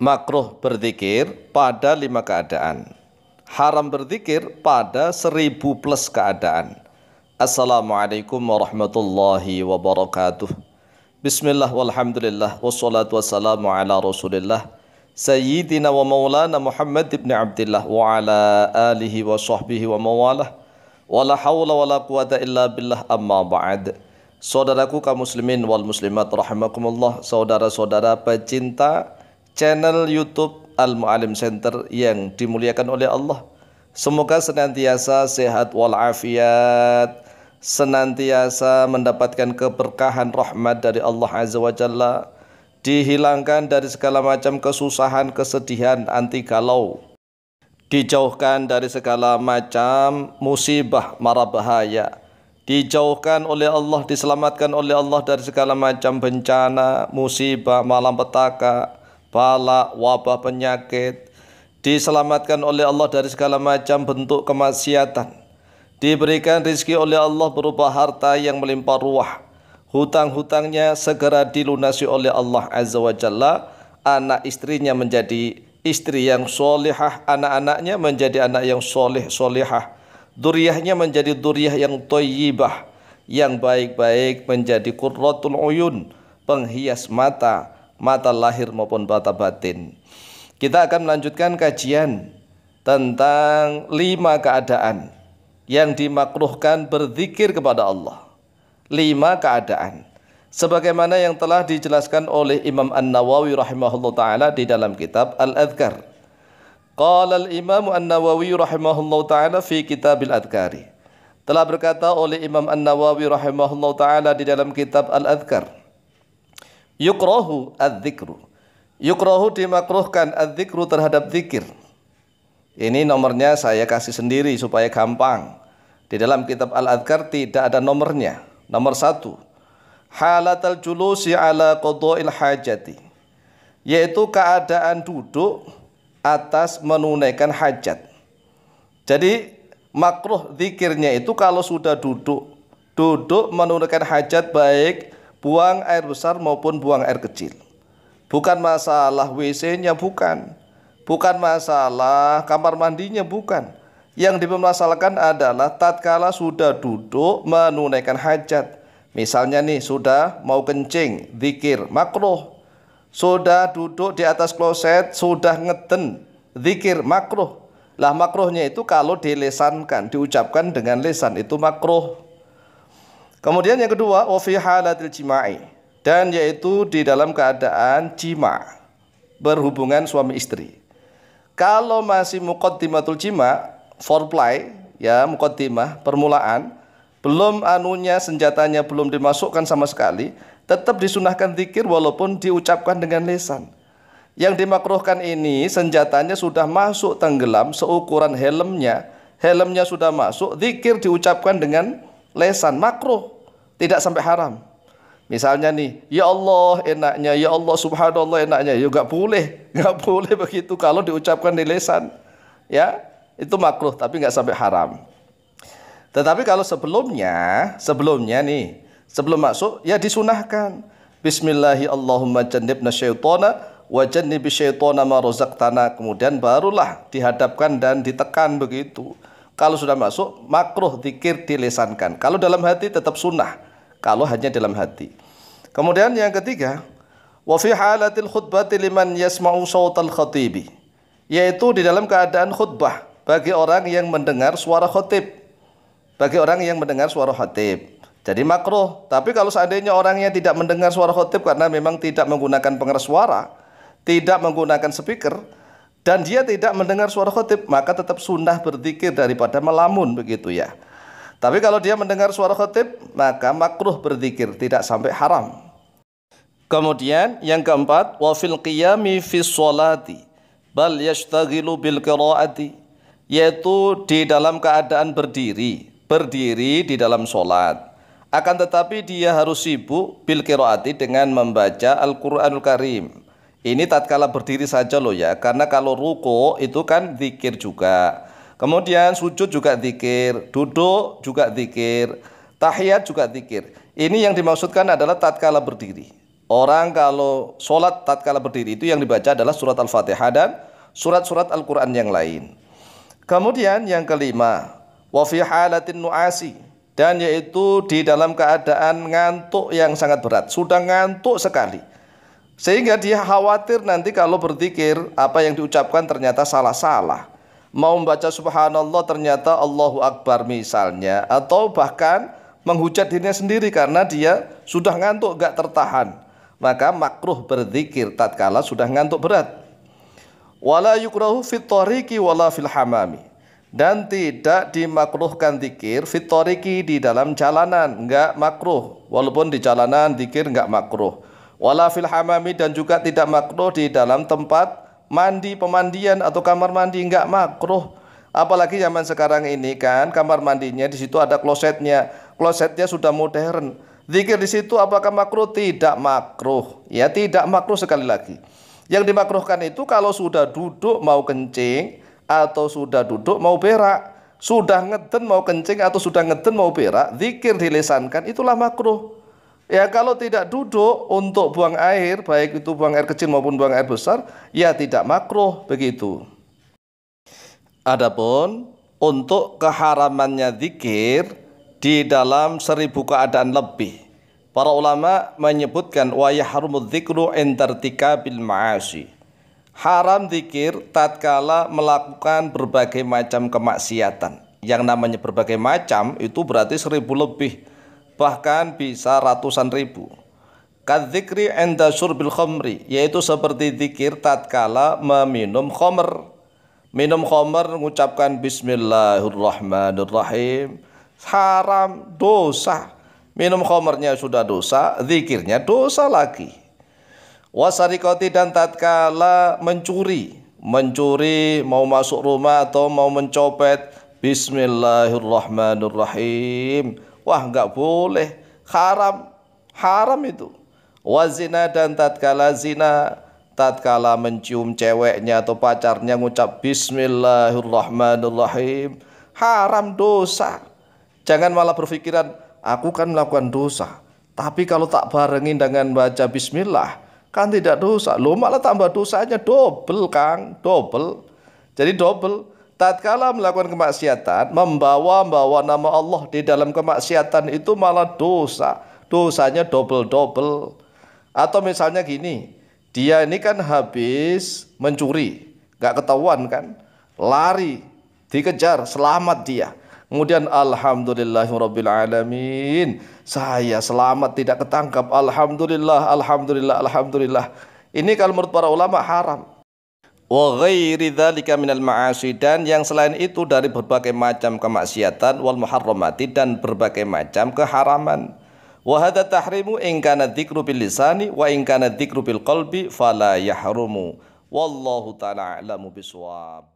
makruh berzikir pada lima keadaan haram berzikir pada seribu plus keadaan Assalamualaikum warahmatullahi wabarakatuh Bismillah walhamdulillah wassalatu wassalamu ala rasulillah Sayyidina wa maulana Muhammad ibn Abdullah wa ala alihi wa sahbihi wa mawalah Wa la hawla wa la quwata illa billah amma ba'd Saudaraku kaum muslimin wal muslimat rahimakumullah Saudara-saudara pecinta channel YouTube Al Mualim Center yang dimuliakan oleh Allah. Semoga senantiasa sehat walafiat, senantiasa mendapatkan keberkahan rahmat dari Allah Azza wa Jalla, dihilangkan dari segala macam kesusahan, kesedihan, anti galau, dijauhkan dari segala macam musibah, mara bahaya dijauhkan oleh Allah, diselamatkan oleh Allah dari segala macam bencana, musibah, malam petaka balak, wabah penyakit, diselamatkan oleh Allah dari segala macam bentuk kemaksiatan, diberikan rizki oleh Allah berupa harta yang melimpah ruah, hutang-hutangnya segera dilunasi oleh Allah Azza wa Jalla, anak istrinya menjadi istri yang solehah anak-anaknya menjadi anak yang soleh, solehah duriahnya menjadi duriah yang toyibah, yang baik-baik menjadi kurrotul uyun, penghias mata, mata lahir maupun mata batin. Kita akan melanjutkan kajian tentang lima keadaan yang dimakruhkan berzikir kepada Allah. Lima keadaan. Sebagaimana yang telah dijelaskan oleh Imam An-Nawawi rahimahullah ta'ala di dalam kitab Al-Adhkar. Qala al-Imam An-Nawawi rahimahullah ta'ala fi kitab Al-Adhkari. Telah berkata oleh Imam An-Nawawi rahimahullah ta'ala di dalam kitab Al-Adhkar. Yukrohu adzikru. Yukrohu dimakruhkan adzikru terhadap zikir. Ini nomornya saya kasih sendiri supaya gampang. Di dalam kitab Al-Adhkar tidak ada nomornya. Nomor satu. halat al julusi ala qodoil hajati. Yaitu keadaan duduk atas menunaikan hajat. Jadi makruh zikirnya itu kalau sudah duduk. Duduk menunaikan hajat baik buang air besar maupun buang air kecil. Bukan masalah WC-nya bukan. Bukan masalah kamar mandinya bukan. Yang dipermasalahkan adalah tatkala sudah duduk menunaikan hajat. Misalnya nih sudah mau kencing, zikir, makruh. Sudah duduk di atas kloset, sudah ngeten zikir, makruh. Lah makruhnya itu kalau dilesankan, diucapkan dengan lesan itu makruh. Kemudian yang kedua, wafi halatil jima'i dan yaitu di dalam keadaan jima berhubungan suami istri. Kalau masih muqaddimatul jima, foreplay ya muqaddimah permulaan belum anunya senjatanya belum dimasukkan sama sekali, tetap disunahkan zikir walaupun diucapkan dengan lesan. Yang dimakruhkan ini senjatanya sudah masuk tenggelam seukuran helmnya, helmnya sudah masuk, zikir diucapkan dengan lesan makruh tidak sampai haram. Misalnya nih, ya Allah enaknya, ya Allah subhanallah enaknya. Ya enggak boleh, enggak boleh begitu kalau diucapkan di lesan. Ya, itu makruh tapi enggak sampai haram. Tetapi kalau sebelumnya, sebelumnya nih, sebelum masuk ya disunahkan. Bismillahi Allahumma jannibna syaitana wa jannibi syaitana ma razaqtana. Kemudian barulah dihadapkan dan ditekan begitu. Kalau sudah masuk, makruh dikir dilesankan. Kalau dalam hati tetap sunnah. Kalau hanya dalam hati. Kemudian yang ketiga, wa fi halatil khutbati liman yasma'u sawtal khatibi. Yaitu di dalam keadaan khutbah bagi orang yang mendengar suara khutib. Bagi orang yang mendengar suara khutib. Jadi makruh. Tapi kalau seandainya orangnya tidak mendengar suara khutib karena memang tidak menggunakan pengeras suara, tidak menggunakan speaker, dan dia tidak mendengar suara khotib maka tetap sunnah berzikir daripada melamun begitu ya tapi kalau dia mendengar suara khotib maka makruh berzikir tidak sampai haram kemudian yang keempat wa fil qiyami fi sholati bal yashtaghilu bil qiraati yaitu di dalam keadaan berdiri berdiri di dalam sholat akan tetapi dia harus sibuk bil qiraati dengan membaca Al-Qur'anul Karim ini tatkala berdiri saja loh ya, karena kalau ruko itu kan zikir juga. Kemudian sujud juga zikir, duduk juga zikir, tahiyat juga zikir. Ini yang dimaksudkan adalah tatkala berdiri. Orang kalau sholat tatkala berdiri itu yang dibaca adalah surat Al-Fatihah dan surat-surat Al-Quran yang lain. Kemudian yang kelima, wafi halatin nuasi dan yaitu di dalam keadaan ngantuk yang sangat berat, sudah ngantuk sekali. Sehingga dia khawatir nanti kalau berzikir apa yang diucapkan ternyata salah-salah. Mau membaca subhanallah ternyata Allahu Akbar misalnya atau bahkan menghujat dirinya sendiri karena dia sudah ngantuk gak tertahan. Maka makruh berzikir tatkala sudah ngantuk berat. Wala yukrahu fitoriki wala fil Dan tidak dimakruhkan zikir fitoriki di dalam jalanan, enggak makruh. Walaupun di jalanan zikir enggak makruh wala fil hamami dan juga tidak makruh di dalam tempat mandi pemandian atau kamar mandi enggak makruh apalagi zaman sekarang ini kan kamar mandinya di situ ada klosetnya klosetnya sudah modern zikir di situ apakah makruh tidak makruh ya tidak makruh sekali lagi yang dimakruhkan itu kalau sudah duduk mau kencing atau sudah duduk mau berak sudah ngeden mau kencing atau sudah ngeden mau berak zikir dilesankan itulah makruh Ya kalau tidak duduk untuk buang air, baik itu buang air kecil maupun buang air besar, ya tidak makruh begitu. Adapun untuk keharamannya zikir di dalam seribu keadaan lebih. Para ulama menyebutkan wa yahrumudz dzikru bil ma'asi. Haram zikir tatkala melakukan berbagai macam kemaksiatan. Yang namanya berbagai macam itu berarti seribu lebih bahkan bisa ratusan ribu kadzikri enda surbil khomri yaitu seperti zikir tatkala meminum khomer minum khomer mengucapkan bismillahirrahmanirrahim haram dosa minum khomernya sudah dosa zikirnya dosa lagi wasarikoti dan tatkala mencuri mencuri mau masuk rumah atau mau mencopet bismillahirrahmanirrahim Wah nggak boleh, haram, haram itu. Wazina dan tatkala zina, tatkala mencium ceweknya atau pacarnya ngucap Bismillahirrahmanirrahim, haram dosa. Jangan malah berpikiran, aku kan melakukan dosa. Tapi kalau tak barengin dengan baca Bismillah, kan tidak dosa. Lo malah tambah dosanya double, Kang, double. Jadi double tatkala melakukan kemaksiatan membawa-bawa nama Allah di dalam kemaksiatan itu malah dosa dosanya double-double atau misalnya gini dia ini kan habis mencuri gak ketahuan kan lari dikejar selamat dia kemudian alamin saya selamat tidak ketangkap alhamdulillah alhamdulillah alhamdulillah ini kalau menurut para ulama haram wa ghairi dzalika minal ma'asi dan yang selain itu dari berbagai macam kemaksiatan wal muharramati dan berbagai macam keharaman wa hadza tahrimu in kana dzikru bil lisani wa in kana dzikru bil qalbi fala yahrumu wallahu ta'ala a'lamu biswab